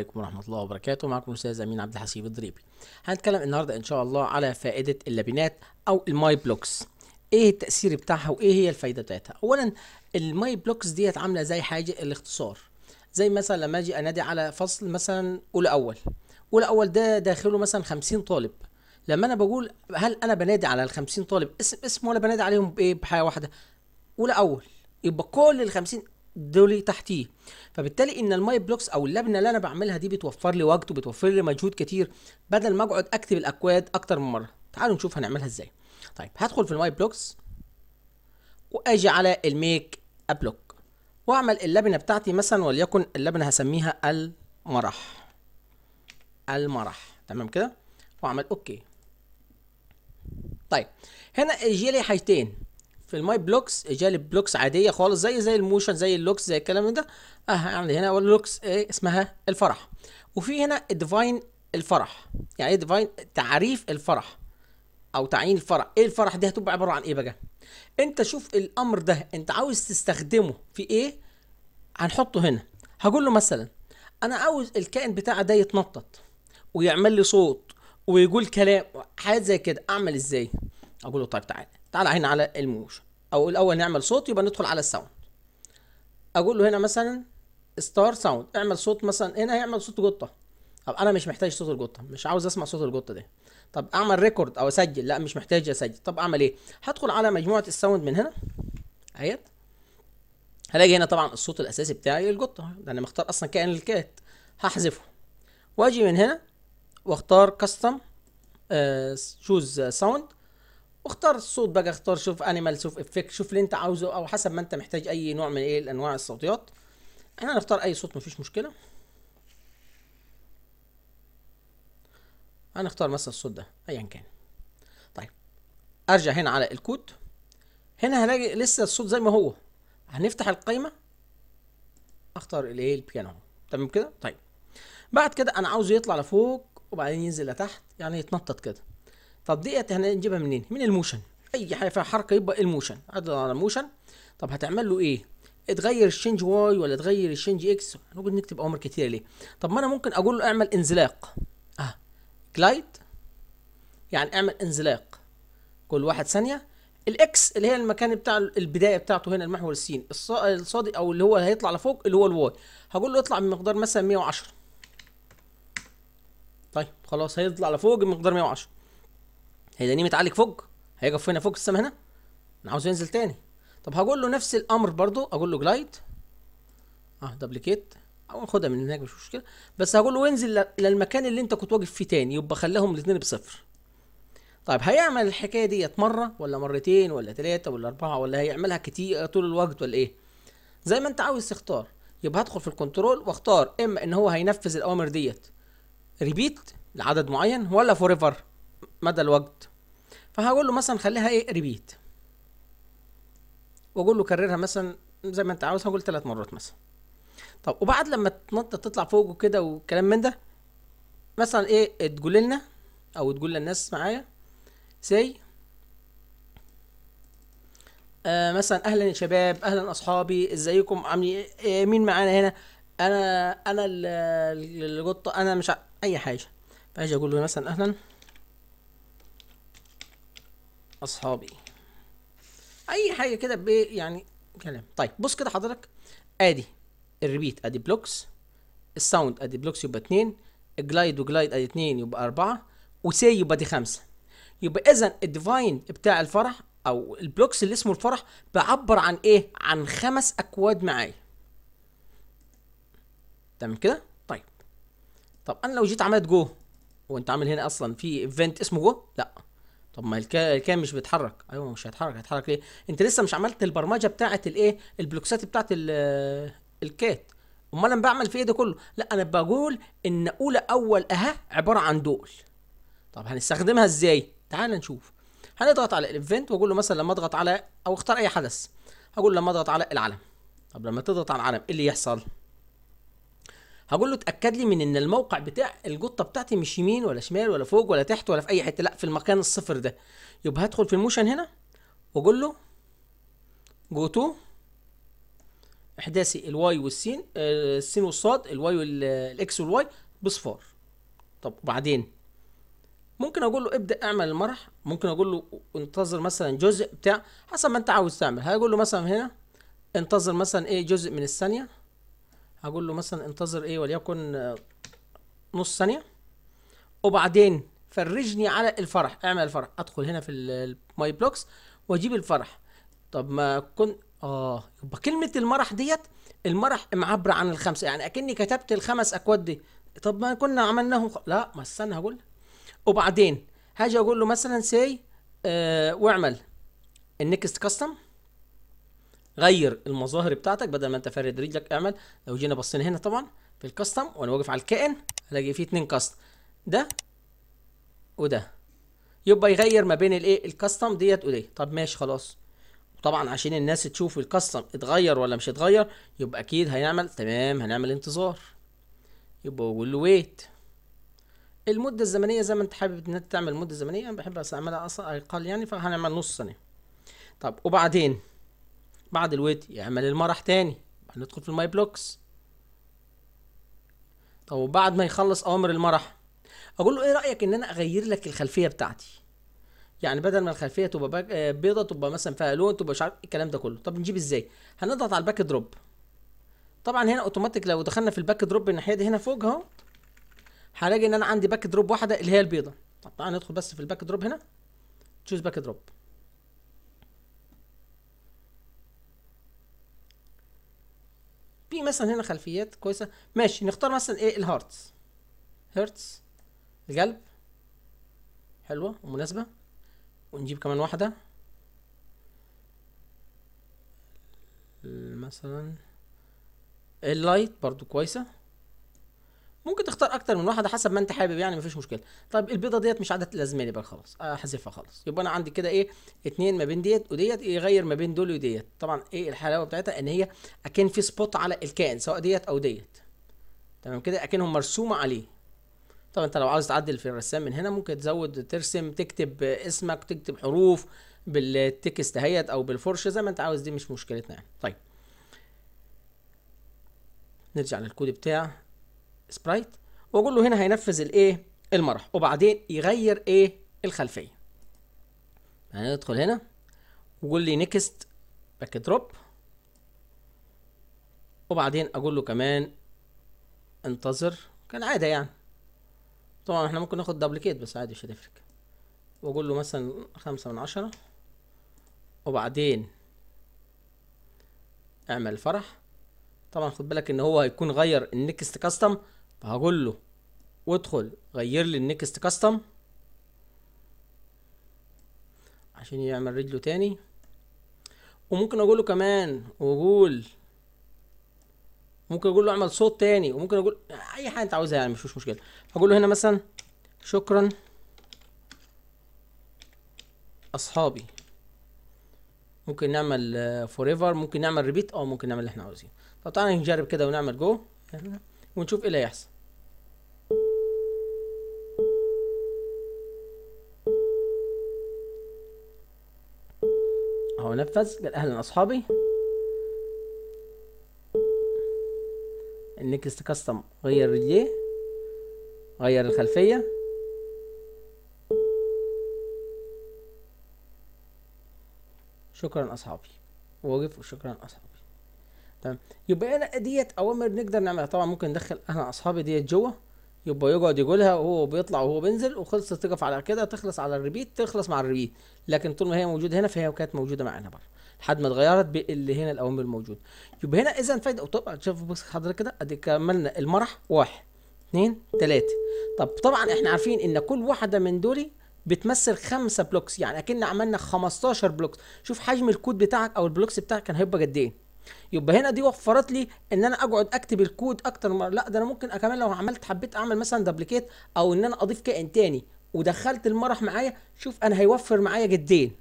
السلام عليكم ورحمة الله وبركاته معكم الأستاذ أمين عبد الحسيب الضريبي هنتكلم النهاردة إن شاء الله على فائدة اللبنات أو الماي بلوكس إيه التأثير بتاعها وإيه هي الفايدة بتاعتها أولا الماي بلوكس ديت عاملة زي حاجة الاختصار زي مثلا لما أجي أنادي على فصل مثلا أولى أول أولى أول ده داخله مثلا 50 طالب لما أنا بقول هل أنا بنادي على ال 50 طالب اسم اسم ولا بنادي عليهم بإيه بحاجة واحدة أولى أول يبقى كل ال 50 دول تحتيه فبالتالي ان الماي بلوكس او اللبنه اللي انا بعملها دي بتوفر لي وقت وبتوفر لي مجهود كتير بدل ما اقعد اكتب الاكواد اكتر من مره تعالوا نشوف هنعملها ازاي طيب هدخل في الماي بلوكس واجي على الميك ابلوك واعمل اللبنه بتاعتي مثلا وليكن اللبنه هسميها المرح المرح تمام كده واعمل اوكي طيب هنا يجي لي حاجتين في الماي بلوكس جالي بلوكس عاديه خالص زي زي الموشن زي اللوكس زي الكلام ده اه يعني هنا لوكس ايه اسمها الفرح وفي هنا ديفاين الفرح يعني ايه ديفاين تعريف الفرح او تعيين الفرح ايه الفرح دي هتبقى عباره عن ايه بقى انت شوف الامر ده انت عاوز تستخدمه في ايه هنحطه هنا هقول له مثلا انا عاوز الكائن بتاع ده يتنطط ويعمل لي صوت ويقول كلام حاجات زي كده اعمل ازاي اقول له طيب تعالى تعال هنا على الموش او الاول نعمل صوت يبقى ندخل على الساوند اقول له هنا مثلا ستار ساوند اعمل صوت مثلا هنا هيعمل صوت قطه طب انا مش محتاج صوت القطه مش عاوز اسمع صوت القطه ده طب اعمل ريكورد او اسجل لا مش محتاج اسجل طب اعمل ايه هدخل على مجموعه الساوند من هنا اهيت هلاقي هنا طبعا الصوت الاساسي بتاعي القطه ده انا مختار اصلا كائن الكات هحذفه واجي من هنا واختار كاستم شوز ساوند واختار الصوت بقى اختار شوف انيمال شوف افكت شوف اللي انت عاوزه او حسب ما انت محتاج اي نوع من ايه الانواع الصوتيات احنا هنختار اي صوت مفيش مشكله هنختار مثلا الصوت ده ايا كان طيب ارجع هنا على الكود هنا هلاقي لسه الصوت زي ما هو هنفتح القايمه اختار الايه البيانو تمام كده طيب بعد كده انا عاوزه يطلع لفوق وبعدين ينزل لتحت يعني يتنطط كده طب ديت هنجيبها إيه؟ منين من الموشن اي حاجه فيها حركه يبقى إيه الموشن اضغط على الموشن طب هتعمل له ايه تغير الشينج واي ولا تغير الشينج اكس هنقعد نكتب اوامر كتيره ليه طب ما انا ممكن اقول له اعمل انزلاق اه جلايد يعني اعمل انزلاق كل واحد ثانيه الاكس اللي هي المكان بتاع البدايه بتاعته هنا المحور السين الصادي او اللي هو هيطلع لفوق اللي هو الواي هقول له اطلع بمقدار مثلا 110 طيب خلاص هيطلع لفوق بمقدار 110 هيدانيه متعلق فوق هيقف هنا فوق السما هنا انا عاوزه ينزل تاني طب هقول له نفس الامر برضو اقول له جلايد اه دبليكيت او خدها من هناك مش مشكله بس هقول له انزل للمكان اللي انت كنت واقف فيه تاني يبقى خلاهم الاثنين بصفر طيب هيعمل الحكايه ديت مره ولا مرتين ولا ثلاثه ولا اربعه ولا هيعملها كتير طول الوقت ولا ايه زي ما انت عاوز تختار يبقى هدخل في الكنترول واختار اما ان هو هينفذ الاوامر ديت ريبيت لعدد معين ولا فور ايفر مدى الوقت فهقول له مثلا خليها ايه ريبيت واقول له كررها مثلا زي ما انت عاوز هقول ثلاث مرات مثلا طب وبعد لما تنطط تطلع فوق كده والكلام من ده مثلا ايه تقول لنا او تقول للناس معايا سي آه مثلا اهلا يا شباب اهلا اصحابي ازيكم عاملين إيه مين معانا هنا انا انا القطه انا مش ع... اي حاجه فاجي اقول له مثلا اهلا اصحابي اي حاجه كده يعني كلام طيب بص كده حضرتك ادي الريبيت ادي بلوكس الساوند ادي بلوكس يبقى اتنين الجلايد وجلايد ادي اتنين يبقى اربعة وسي يبقى دي خمسة يبقى اذا الديفاين بتاع الفرح او البلوكس اللي اسمه الفرح بعبر عن ايه عن خمس اكواد معايا تمام كده طيب طب انا لو جيت عملت جو وانت عامل هنا اصلا في ايفنت اسمه جو لا طب ما الكام مش بيتحرك ايوه مش هيتحرك هيتحرك ليه انت لسه مش عملت البرمجه بتاعه الايه البلوكسات بتاعه الكات امال انا بعمل في ايه ده كله لا انا بقول ان اولى اول اها عباره عن دول طب هنستخدمها ازاي تعال نشوف هنضغط على الايفنت واقول له مثلا لما اضغط على او اختار اي حدث هقول لما اضغط على العلم طب لما تضغط على العلم ايه اللي يحصل هقول له اتاكد لي من ان الموقع بتاع الجطه بتاعتي مش يمين ولا شمال ولا فوق ولا تحت ولا في اي حته لا في المكان الصفر ده يبقى هدخل في الموشن هنا واقول له جو تو احداثي الواي والسين آه، السين والصاد الواي والاكس والواي بصفار طب وبعدين ممكن اقول له ابدا اعمل المرح ممكن اقول له انتظر مثلا جزء بتاع حسب ما انت عاوز تعمل هقول له مثلا هنا انتظر مثلا ايه جزء من الثانيه هقول له مثلا انتظر ايه وليكن آه، نص ثانيه وبعدين فرجني على الفرح اعمل الفرح ادخل هنا في الماي بلوكس واجيب الفرح طب ما كنت اه يبقى كلمه المرح ديت المرح معبره عن الخمسه يعني اكني كتبت الخمس اكواد دي طب ما كنا عملناهم خ... لا ما استنى هقول وبعدين هاجي اقول له مثلا سي آه واعمل النكست كاستم غير المظاهر بتاعتك بدل ما انت فارد رجلك اعمل لو جينا بصينا هنا طبعا في الكاستم وانا واقف على الكائن هلاقي فيه اتنين كاستم ده وده يبقى يغير ما بين الايه الكاستم ديت ودي طب ماشي خلاص طبعا عشان الناس تشوف الكاستم اتغير ولا مش اتغير يبقى اكيد هنعمل تمام هنعمل انتظار يبقى اقول له ويت المدة الزمنية زي ما انت حابب ان انت تعمل مدة زمنية انا بحب استعملها اقل يعني فهنعمل نص سنة طب وبعدين بعد دلوقتي يعمل المرح تاني هندخل في الماي بلوكس طب وبعد ما يخلص اوامر المرح اقول له ايه رايك ان انا اغير لك الخلفيه بتاعتي يعني بدل ما الخلفيه تبقى آه، بيضه تبقى مثلا فيها لون تبقى مش عارف الكلام ده كله طب نجيب ازاي هنضغط على الباك دروب طبعا هنا اوتوماتيك لو دخلنا في الباك دروب الناحيه دي هنا فوق اهو هلاقي ان انا عندي باك دروب واحده اللي هي البيضه طب تعالى ندخل بس في الباك دروب هنا تشوز باك دروب مثلا هنا خلفيات كويسه ماشي نختار مثلا ايه الهارتس هرتس القلب حلوه ومناسبه ونجيب كمان واحده مثلا اللايت برضو كويسه ممكن تختار اكتر من واحده حسب ما انت حابب يعني مفيش مشكله طيب البيضه ديت مش عدد لازماني بقى خلاص احذفها آه، خالص يبقى انا عندي كده ايه اتنين ما بين ديت وديت يغير ما بين دول وديت طبعا ايه الحلاوه بتاعتها ان هي اكن في سبوت على الكائن سواء ديت او ديت تمام كده اكنهم مرسومه عليه طبعا انت لو عاوز تعدل في الرسام من هنا ممكن تزود ترسم تكتب اسمك تكتب حروف بالتكست اهيت او بالفرشه زي ما انت عاوز دي مش مشكلتنا يعني طيب نرجع للكود بتاع سبرايت واقول له هنا هينفذ الايه المرح وبعدين يغير ايه الخلفيه هندخل يعني هنا وقول لي نيكست باك دروب وبعدين اقول له كمان انتظر كالعاده يعني طبعا احنا ممكن ناخد دبليكيت بس عادي مش هتفرق واقول له مثلا خمسة من عشرة وبعدين اعمل فرح طبعا خد بالك ان هو هيكون غير النكست كاستم هقول له وادخل غير لي النكست كاستم عشان يعمل رجله تاني وممكن اقول له كمان وقول ممكن اقول له اعمل صوت تاني وممكن اقول اي حاجه انت عاوزها يعني مش, مش مشكله هقول له هنا مثلا شكرا اصحابي ممكن نعمل فور ايفر ممكن نعمل ريبيت او ممكن نعمل اللي احنا عاوزينه طب تعالى نجرب كده ونعمل جو ونشوف ايه اللي هيحصل ونفذ قال اهلا اصحابي النكست كاستم غير رجليه غير الخلفية شكرا اصحابي وقف وشكرا اصحابي تمام يبقى انا ديت اوامر نقدر نعملها طبعا ممكن ندخل انا اصحابي ديت جوه يبقى يقعد يقولها وهو بيطلع وهو بينزل وخلصت تقف على كده تخلص على الريبيت تخلص مع الريبيت لكن طول ما هي موجوده هنا فهي كانت موجوده معانا بره لحد ما اتغيرت باللي هنا الاوامر الموجوده يبقى هنا اذا فايده طبعا شوف بص حضرتك كده ادي كملنا المرح واحد اثنين ثلاثة طب طبعا احنا عارفين ان كل واحده من دول بتمثل خمسه بلوكس يعني اكن عملنا 15 بلوكس شوف حجم الكود بتاعك او البلوكس بتاعك كان هيبقى قد ايه يبقى هنا دي وفرت لي ان انا اقعد اكتب الكود اكتر مره لا ده انا ممكن كمان لو عملت حبيت اعمل مثلا دبليكيت او ان انا اضيف كائن تاني ودخلت المرح معايا شوف انا هيوفر معايا جدين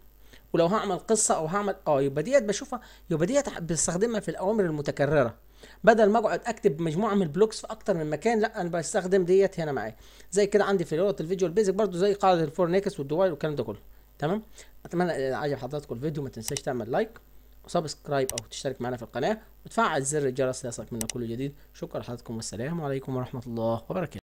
ولو هعمل قصه او هعمل اه يبقى ديت بشوفها يبقى ديت بستخدمها في الاوامر المتكرره بدل ما اقعد اكتب مجموعه من البلوكس في اكتر من مكان لا انا بستخدم ديت هنا معايا زي كده عندي في لغه الفيديو البيزك برضو زي قاعده نيكس والدوال والكلام ده كله تمام اتمنى عجب حضراتكم الفيديو ما تنساش تعمل لايك وسبسكرايب او تشترك معنا في القناه وتفعل زر الجرس ليصلك منا كل جديد شكرا لحضراتكم والسلام عليكم ورحمه الله وبركاته